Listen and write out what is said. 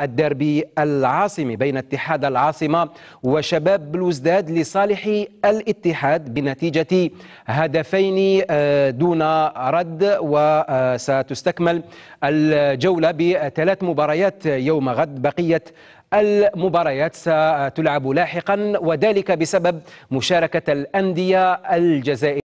الدربي العاصمي بين اتحاد العاصمة وشباب بلوزداد لصالح الاتحاد بنتيجة هدفين آه، دون رد وستستكمل الجولة بثلاث مباريات يوم غد بقية المباريات ستلعب لاحقا وذلك بسبب مشاركة الأندية الجزائرية